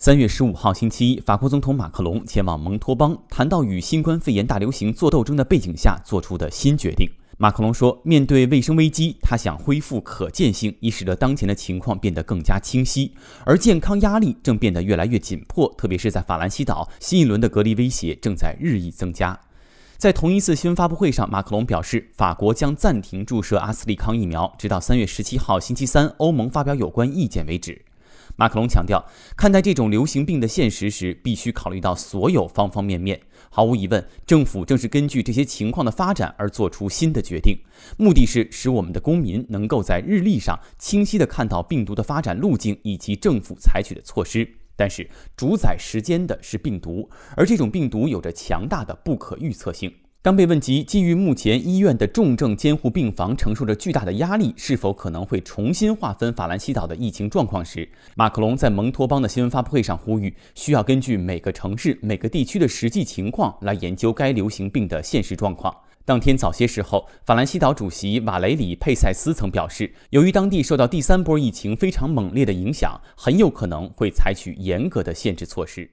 三月十五号星期一，法国总统马克龙前往蒙托邦，谈到与新冠肺炎大流行作斗争的背景下做出的新决定。马克龙说：“面对卫生危机，他想恢复可见性，以使得当前的情况变得更加清晰。而健康压力正变得越来越紧迫，特别是在法兰西岛，新一轮的隔离威胁正在日益增加。”在同一次新闻发布会上，马克龙表示，法国将暂停注射阿斯利康疫苗，直到三月十七号星期三，欧盟发表有关意见为止。马克龙强调，看待这种流行病的现实时，必须考虑到所有方方面面。毫无疑问，政府正是根据这些情况的发展而做出新的决定，目的是使我们的公民能够在日历上清晰地看到病毒的发展路径以及政府采取的措施。但是，主宰时间的是病毒，而这种病毒有着强大的不可预测性。当被问及基于目前医院的重症监护病房承受着巨大的压力，是否可能会重新划分法兰西岛的疫情状况时，马克龙在蒙托邦的新闻发布会上呼吁，需要根据每个城市、每个地区的实际情况来研究该流行病的现实状况。当天早些时候，法兰西岛主席瓦雷里·佩塞斯曾表示，由于当地受到第三波疫情非常猛烈的影响，很有可能会采取严格的限制措施。